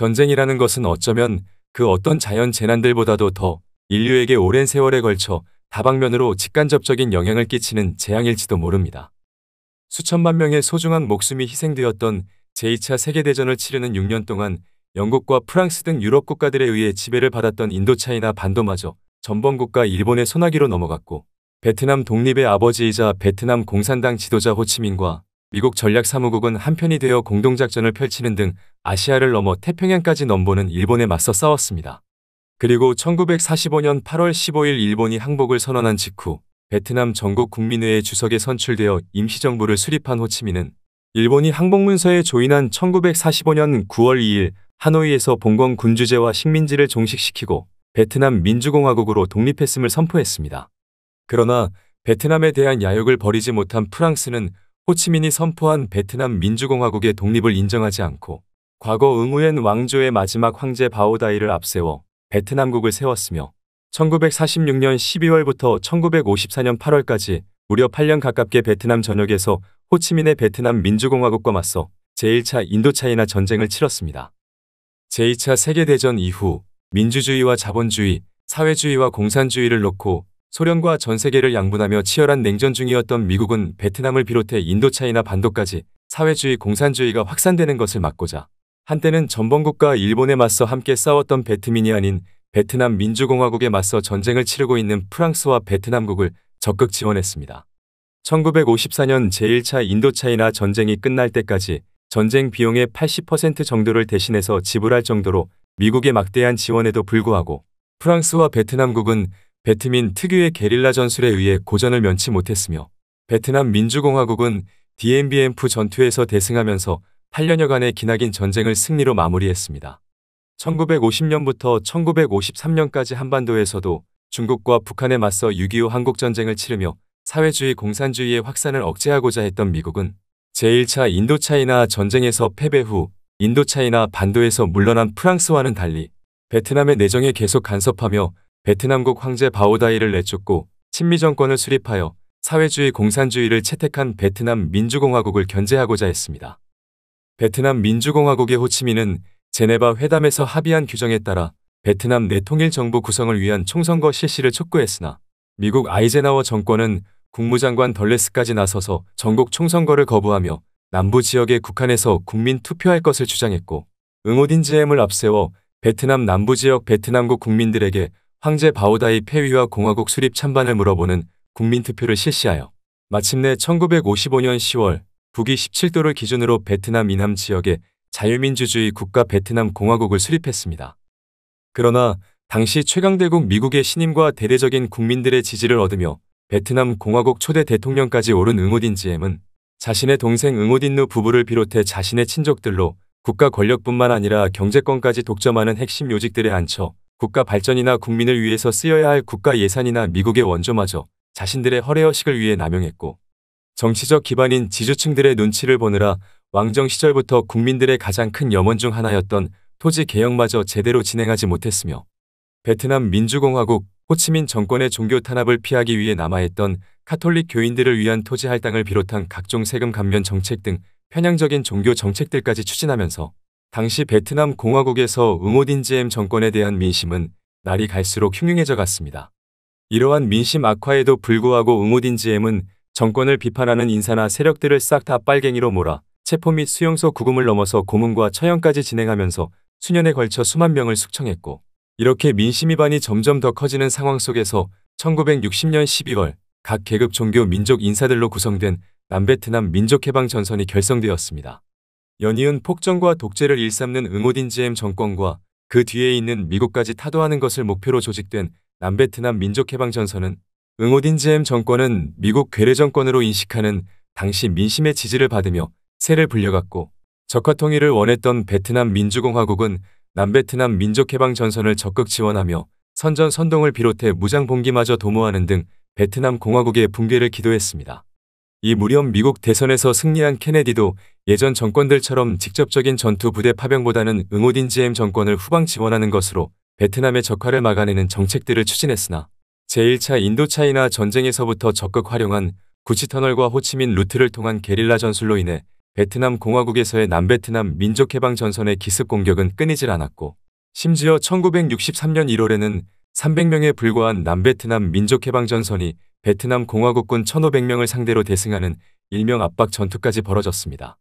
전쟁이라는 것은 어쩌면 그 어떤 자연 재난들보다도 더 인류에게 오랜 세월에 걸쳐 다방면으로 직간접적인 영향을 끼치는 재앙일지도 모릅니다. 수천만 명의 소중한 목숨이 희생되었던 제2차 세계대전을 치르는 6년 동안 영국과 프랑스 등 유럽 국가들에 의해 지배를 받았던 인도차이나 반도마저 전범국가 일본의 소나기로 넘어갔고 베트남 독립의 아버지이자 베트남 공산당 지도자 호치민과 미국 전략사무국은 한편이 되어 공동작전을 펼치는 등 아시아를 넘어 태평양까지 넘보는 일본에 맞서 싸웠습니다. 그리고 1945년 8월 15일 일본이 항복을 선언한 직후 베트남 전국 국민회의 주석에 선출되어 임시정부를 수립한 호치민은 일본이 항복문서에 조인한 1945년 9월 2일 하노이에서 봉건 군주제와 식민지를 종식시키고 베트남 민주공화국으로 독립했음을 선포했습니다. 그러나 베트남에 대한 야욕을 버리지 못한 프랑스는 호치민이 선포한 베트남 민주공화국의 독립을 인정하지 않고 과거 응우엔 왕조의 마지막 황제 바오다이를 앞세워 베트남국을 세웠으며 1946년 12월부터 1954년 8월까지 무려 8년 가깝게 베트남 전역에서 호치민의 베트남 민주공화국과 맞서 제1차 인도차이나 전쟁을 치렀습니다. 제2차 세계대전 이후 민주주의와 자본주의, 사회주의와 공산주의를 놓고 소련과 전 세계를 양분하며 치열한 냉전 중이었던 미국은 베트남을 비롯해 인도차이나 반도까지 사회주의 공산주의가 확산되는 것을 막고자 한때는 전범국과 일본에 맞서 함께 싸웠던 베트민이 아닌 베트남 민주공화국에 맞서 전쟁을 치르고 있는 프랑스와 베트남국을 적극 지원했습니다. 1954년 제1차 인도차이나 전쟁이 끝날 때까지 전쟁 비용의 80% 정도를 대신해서 지불할 정도로 미국의 막대한 지원에도 불구하고 프랑스와 베트남국은 베트민 특유의 게릴라 전술에 의해 고전을 면치 못했으며 베트남 민주공화국은 DMBM 전투에서 대승하면서 8년여간의 기나긴 전쟁을 승리로 마무리했습니다. 1950년부터 1953년까지 한반도에서도 중국과 북한에 맞서 6.25 한국전쟁을 치르며 사회주의 공산주의의 확산을 억제하고자 했던 미국은 제1차 인도차이나 전쟁에서 패배 후 인도차이나 반도에서 물러난 프랑스와는 달리 베트남의 내정에 계속 간섭하며 베트남국 황제 바오다이를 내쫓고 친미 정권을 수립하여 사회주의 공산주의를 채택한 베트남 민주공화국을 견제하고자 했습니다. 베트남 민주공화국의 호치민은 제네바 회담에서 합의한 규정에 따라 베트남 내통일 정부 구성을 위한 총선거 실시를 촉구했으나 미국 아이제나워 정권은 국무장관 덜레스까지 나서서 전국 총선거를 거부하며 남부 지역의 국한에서 국민 투표할 것을 주장했고 응오딘지엠을 앞세워 베트남 남부 지역 베트남국 국민들에게 황제 바오다이 폐위와 공화국 수립 찬반을 물어보는 국민투표를 실시하여 마침내 1955년 10월 북위 17도를 기준으로 베트남 이남 지역에 자유민주주의 국가 베트남 공화국을 수립했습니다. 그러나 당시 최강대국 미국의 신임과 대대적인 국민들의 지지를 얻으며 베트남 공화국 초대 대통령까지 오른 응우딘 지엠은 자신의 동생 응우딘누 부부를 비롯해 자신의 친족들로 국가 권력뿐만 아니라 경제권까지 독점하는 핵심 요직들에 앉혀 국가 발전이나 국민을 위해서 쓰여야 할 국가 예산이나 미국의 원조마저 자신들의 허례허식을 위해 남용했고 정치적 기반인 지주층들의 눈치를 보느라 왕정 시절부터 국민들의 가장 큰 염원 중 하나였던 토지 개혁마저 제대로 진행하지 못했으며 베트남 민주공화국 호치민 정권의 종교 탄압을 피하기 위해 남아있던 카톨릭 교인들을 위한 토지 할당을 비롯한 각종 세금 감면 정책 등 편향적인 종교 정책들까지 추진하면서 당시 베트남 공화국에서 응오딘지엠 정권에 대한 민심은 날이 갈수록 흉흉해져 갔습니다. 이러한 민심 악화에도 불구하고 응오딘지엠은 정권을 비판하는 인사나 세력들을 싹 다 빨갱이로 몰아 체포 및 수용소 구금을 넘어서 고문과 처형까지 진행하면서 수년에 걸쳐 수만 명을 숙청했고 이렇게 민심 위반이 점점 더 커지는 상황 속에서 1960년 12월 각 계급 종교 민족 인사들로 구성된 남베트남 민족해방전선이 결성되었습니다. 연이은 폭정과 독재를 일삼는 응오딘지엠 정권과 그 뒤에 있는 미국까지 타도하는 것을 목표로 조직된 남베트남 민족해방전선은 응오딘 지엠 정권은 미국 괴뢰 정권으로 인식하는 당시 민심의 지지를 받으며 세를 불려갔고 적화 통일을 원했던 베트남 민주공화국은 남베트남 민족해방 전선을 적극 지원하며 선전 선동을 비롯해 무장 봉기마저 도모하는 등 베트남 공화국의 붕괴를 기도했습니다. 이 무렵 미국 대선에서 승리한 케네디도 예전 정권들처럼 직접적인 전투 부대 파병보다는 응오딘 지엠 정권을 후방 지원하는 것으로 베트남의 적화를 막아내는 정책들을 추진했으나 제1차 인도차이나 전쟁에서부터 적극 활용한 구치터널과 호치민 루트를 통한 게릴라 전술로 인해 베트남 공화국에서의 남베트남 민족해방 전선의 기습 공격은 끊이질 않았고 심지어 1963년 1월에는 300명에 불과한 남베트남 민족해방 전선이 베트남 공화국군 1500명을 상대로 대승하는 일명 압박 전투까지 벌어졌습니다.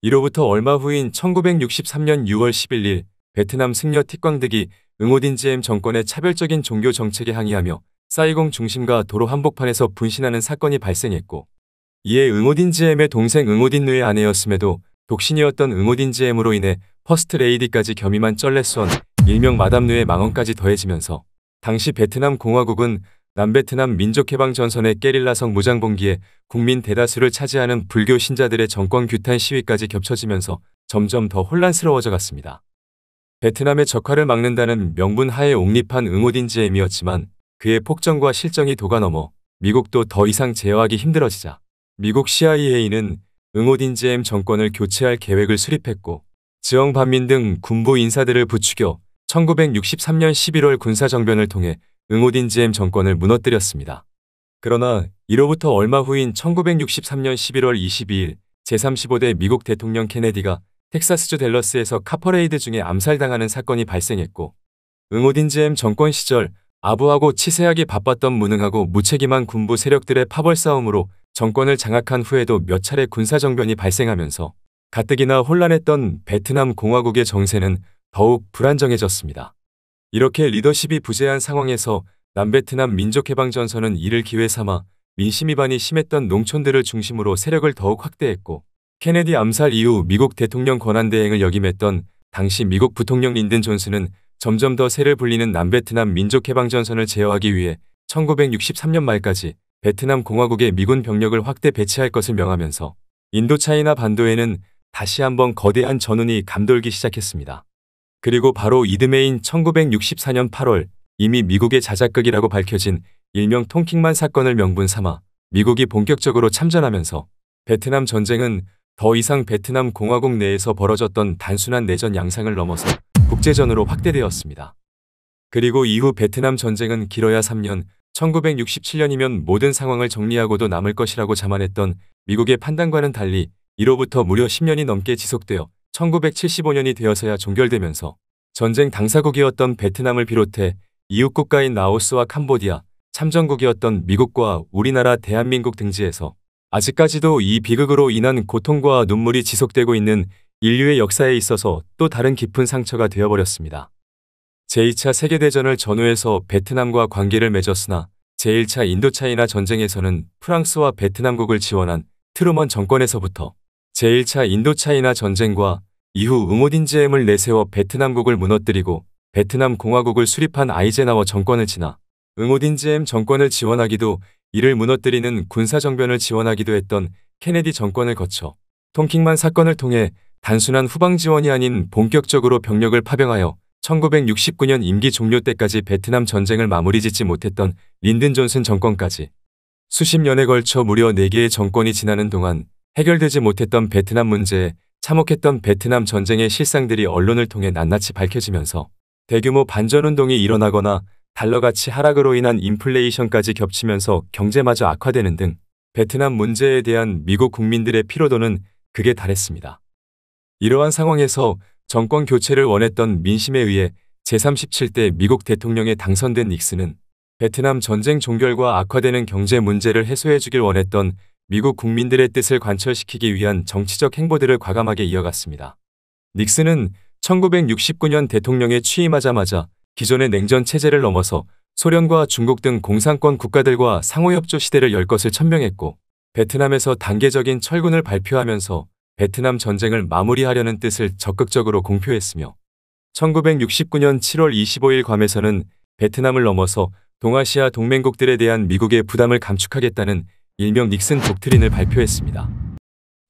이로부터 얼마 후인 1963년 6월 11일 베트남 승려 틱광득이 응오딘지엠 정권의 차별적인 종교 정책에 항의하며 사이공 중심과 도로 한복판에서 분신하는 사건이 발생했고 이에 응오딘 지엠의 동생 응오딘 누의 아내였음에도 독신이었던 응오딘 지엠으로 인해 퍼스트 레이디까지 겸임한 쩔레스원 일명 마담 누의 망언까지 더해지면서 당시 베트남 공화국은 남베트남 민족해방전선의 게릴라성 무장봉기에 국민 대다수를 차지하는 불교 신자들의 정권 규탄 시위까지 겹쳐지면서 점점 더 혼란스러워져 갔습니다. 베트남의 적화를 막는다는 명분 하에 옹립한 응오딘 지엠이었지만 그의 폭정과 실정이 도가 넘어 미국도 더 이상 제어하기 힘들어지자 미국 CIA는 응오딘지엠 정권을 교체할 계획을 수립했고 지영 반민 등 군부 인사들을 부추겨 1963년 11월 군사정변을 통해 응오딘지엠 정권을 무너뜨렸습니다. 그러나 이로부터 얼마 후인 1963년 11월 22일 제35대 미국 대통령 케네디가 텍사스주 델러스에서 카퍼레이드 중에 암살당하는 사건이 발생했고 응오딘지엠 정권 시절 아부하고 치세하기 바빴던 무능하고 무책임한 군부 세력들의 파벌 싸움으로 정권을 장악한 후에도 몇 차례 군사정변이 발생하면서 가뜩이나 혼란했던 베트남 공화국의 정세는 더욱 불안정해졌습니다. 이렇게 리더십이 부재한 상황에서 남베트남 민족해방전선은 이를 기회 삼아 민심이반이 심했던 농촌들을 중심으로 세력을 더욱 확대했고 케네디 암살 이후 미국 대통령 권한대행을 역임했던 당시 미국 부통령 린든 존슨은 점점 더 세를 불리는 남베트남 민족해방전선을 제어하기 위해 1963년 말까지 베트남 공화국의 미군 병력을 확대 배치할 것을 명하면서 인도차이나 반도에는 다시 한번 거대한 전운이 감돌기 시작했습니다. 그리고 바로 이듬해인 1964년 8월 이미 미국의 자작극이라고 밝혀진 일명 통킹만 사건을 명분 삼아 미국이 본격적으로 참전하면서 베트남 전쟁은 더 이상 베트남 공화국 내에서 벌어졌던 단순한 내전 양상을 넘어서 국제전으로 확대되었습니다. 그리고 이후 베트남 전쟁은 길어야 3년, 1967년이면 모든 상황을 정리하고도 남을 것이라고 자만했던 미국의 판단과는 달리 이로부터 무려 10년이 넘게 지속되어 1975년이 되어서야 종결되면서 전쟁 당사국이었던 베트남을 비롯해 이웃 국가인 라오스와 캄보디아, 참전국이었던 미국과 우리나라 대한민국 등지에서 아직까지도 이 비극으로 인한 고통과 눈물이 지속되고 있는 인류의 역사에 있어서 또 다른 깊은 상처가 되어버렸습니다. 제2차 세계대전을 전후해서 베트남과 관계를 맺었으나 제1차 인도차이나 전쟁에서는 프랑스와 베트남국을 지원한 트루먼 정권에서부터 제1차 인도차이나 전쟁과 이후 응오딘지엠을 내세워 베트남국을 무너뜨리고 베트남 공화국을 수립한 아이제나워 정권을 지나 응오딘지엠 정권을 지원하기도 이를 무너뜨리는 군사정변을 지원하기도 했던 케네디 정권을 거쳐 통킹만 사건을 통해 단순한 후방 지원이 아닌 본격적으로 병력을 파병하여 1969년 임기 종료 때까지 베트남 전쟁을 마무리짓지 못했던 린든 존슨 정권까지 수십 년에 걸쳐 무려 4개의 정권이 지나는 동안 해결되지 못했던 베트남 문제에 참혹했던 베트남 전쟁의 실상들이 언론을 통해 낱낱이 밝혀지면서 대규모 반전운동이 일어나거나 달러가치 하락으로 인한 인플레이션까지 겹치면서 경제마저 악화되는 등 베트남 문제에 대한 미국 국민들의 피로도는 극에 달했습니다. 이러한 상황에서 정권 교체를 원했던 민심에 의해 제37대 미국 대통령에 당선된 닉슨은 베트남 전쟁 종결과 악화되는 경제 문제를 해소해주길 원했던 미국 국민들의 뜻을 관철시키기 위한 정치적 행보들을 과감하게 이어갔습니다. 닉슨은 1969년 대통령에 취임하자마자 기존의 냉전 체제를 넘어서 소련과 중국 등 공산권 국가들과 상호협조 시대를 열 것을 천명했고 베트남에서 단계적인 철군을 발표하면서 베트남 전쟁을 마무리하려는 뜻을 적극적으로 공표했으며 1969년 7월 25일 괌에서는 베트남을 넘어서 동아시아 동맹국들에 대한 미국의 부담을 감축하겠다는 일명 닉슨 독트린을 발표했습니다.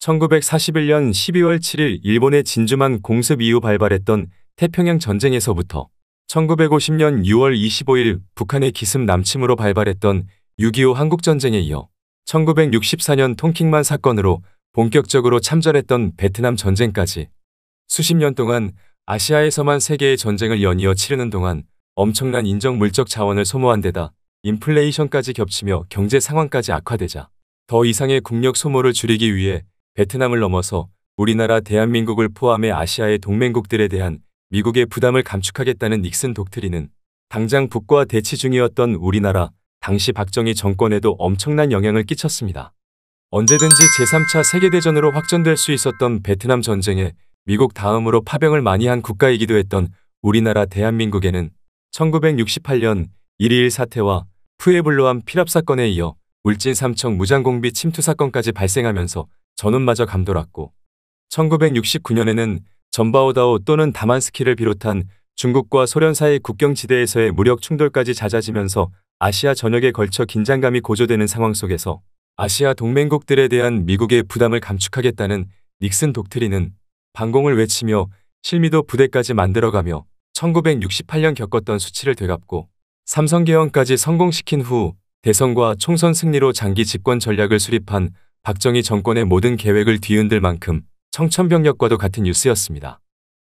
1941년 12월 7일 일본의 진주만 공습 이후 발발했던 태평양 전쟁에서부터 1950년 6월 25일 북한의 기습 남침으로 발발했던 6.25 한국전쟁에 이어 1964년 통킹만 사건으로 본격적으로 참전했던 베트남 전쟁까지 수십 년 동안 아시아에서만 세계의 전쟁을 연이어 치르는 동안 엄청난 인적 물적 자원을 소모한 데다 인플레이션까지 겹치며 경제 상황까지 악화되자 더 이상의 국력 소모를 줄이기 위해 베트남을 넘어서 우리나라 대한민국을 포함해 아시아의 동맹국들에 대한 미국의 부담을 감축하겠다는 닉슨 독트리는 당장 북과 대치 중이었던 우리나라 당시 박정희 정권에도 엄청난 영향을 끼쳤습니다. 언제든지 제3차 세계대전으로 확전될 수 있었던 베트남 전쟁에 미국 다음으로 파병을 많이 한 국가이기도 했던 우리나라 대한민국에는 1968년 1.21 사태와 푸에블로암 필압 사건에 이어 울진 삼청 무장공비 침투 사건까지 발생하면서 전원마저 감돌았고 1969년에는 전바오다오 또는 다만스키를 비롯한 중국과 소련 사이 국경지대에서의 무력 충돌까지 잦아지면서 아시아 전역에 걸쳐 긴장감이 고조되는 상황 속에서 아시아 동맹국들에 대한 미국의 부담을 감축하겠다는 닉슨 독트리는 반공을 외치며 실미도 부대까지 만들어가며 1968년 겪었던 수치를 되갚고 삼성 개헌까지 성공시킨 후 대선과 총선 승리로 장기 집권 전략을 수립한 박정희 정권의 모든 계획을 뒤흔들 만큼 청천벽력과도 같은 뉴스였습니다.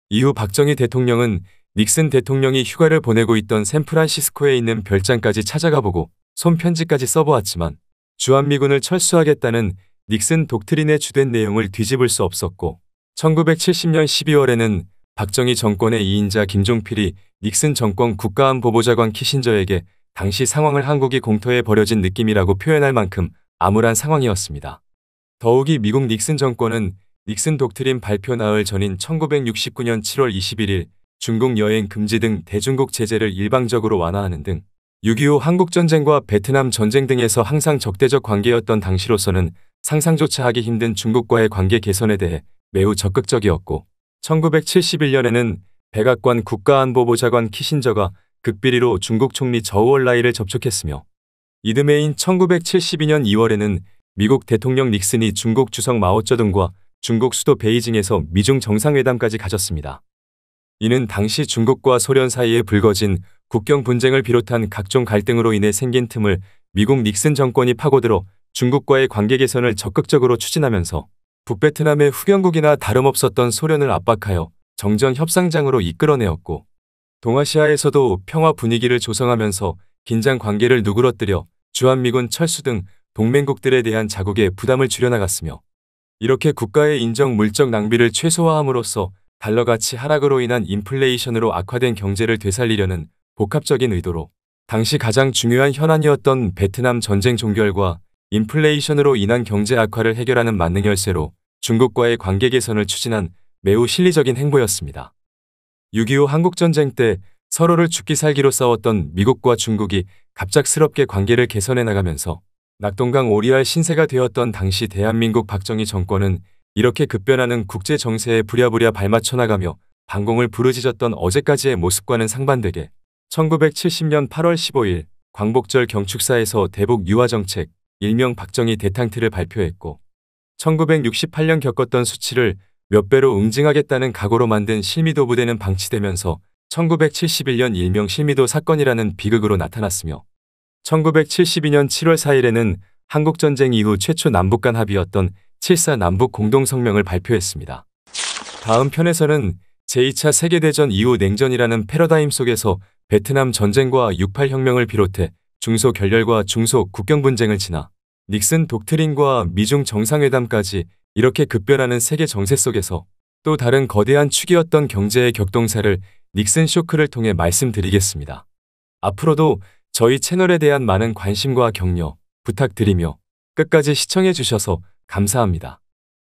이후 박정희 대통령은 닉슨 대통령이 휴가를 보내고 있던 샌프란시스코에 있는 별장까지 찾아가 보고 손편지까지 써보았지만 주한미군을 철수하겠다는 닉슨 독트린의 주된 내용을 뒤집을 수 없었고 1970년 12월에는 박정희 정권의 2인자 김종필이 닉슨 정권 국가안보보좌관 키신저에게 당시 상황을 한국이 공터에 버려진 느낌이라고 표현할 만큼 암울한 상황이었습니다. 더욱이 미국 닉슨 정권은 닉슨 독트린 발표 나흘 전인 1969년 7월 21일 중국 여행 금지 등 대중국 제재를 일방적으로 완화하는 등6.25 한국전쟁과 베트남 전쟁 등에서 항상 적대적 관계였던 당시로서는 상상조차 하기 힘든 중국과의 관계 개선에 대해 매우 적극적이었고 1971년에는 백악관 국가안보보좌관 키신저가 극비리로 중국 총리 저우얼라이를 접촉했으며 이듬해인 1972년 2월에는 미국 대통령 닉슨이 중국 주석 마오쩌둥과 중국 수도 베이징에서 미중 정상회담까지 가졌습니다. 이는 당시 중국과 소련 사이에 불거진 국경 분쟁을 비롯한 각종 갈등으로 인해 생긴 틈을 미국 닉슨 정권이 파고들어 중국과의 관계 개선을 적극적으로 추진하면서 북베트남의 후견국이나 다름없었던 소련을 압박하여 정전 협상장으로 이끌어내었고 동아시아에서도 평화 분위기를 조성하면서 긴장 관계를 누그러뜨려 주한미군 철수 등 동맹국들에 대한 자국의 부담을 줄여나갔으며 이렇게 국가의 인정 물적 낭비를 최소화함으로써 달러 가치 하락으로 인한 인플레이션으로 악화된 경제를 되살리려는 복합적인 의도로 당시 가장 중요한 현안이었던 베트남 전쟁 종결과 인플레이션으로 인한 경제 악화를 해결하는 만능 열쇠로 중국과의 관계 개선을 추진한 매우 실리적인 행보였습니다. 6.25 한국전쟁 때 서로를 죽기 살기로 싸웠던 미국과 중국이 갑작스럽게 관계를 개선해 나가면서 낙동강 오리알 신세가 되었던 당시 대한민국 박정희 정권은 이렇게 급변하는 국제 정세에 부랴부랴 발맞춰 나가며 반공을 부르짖었던 어제까지의 모습과는 상반되게 1970년 8월 15일 광복절 경축사에서 대북 유화정책 일명 박정희 대탕트를 발표했고 1968년 겪었던 수치를 몇 배로 응징하겠다는 각오로 만든 실미도 부대는 방치되면서 1971년 일명 실미도 사건이라는 비극으로 나타났으며 1972년 7월 4일에는 한국전쟁 이후 최초 남북 간 합의였던 7사 남북 공동성명을 발표했습니다. 다음 편에서는 제2차 세계대전 이후 냉전이라는 패러다임 속에서 베트남 전쟁과 68혁명을 비롯해 중소 결렬과 중소 국경 분쟁을 지나 닉슨 독트린과 미중 정상회담까지 이렇게 급변하는 세계 정세 속에서 또 다른 거대한 축이었던 경제의 격동사를 닉슨 쇼크를 통해 말씀드리겠습니다. 앞으로도 저희 채널에 대한 많은 관심과 격려 부탁드리며 끝까지 시청해 주셔서 감사합니다.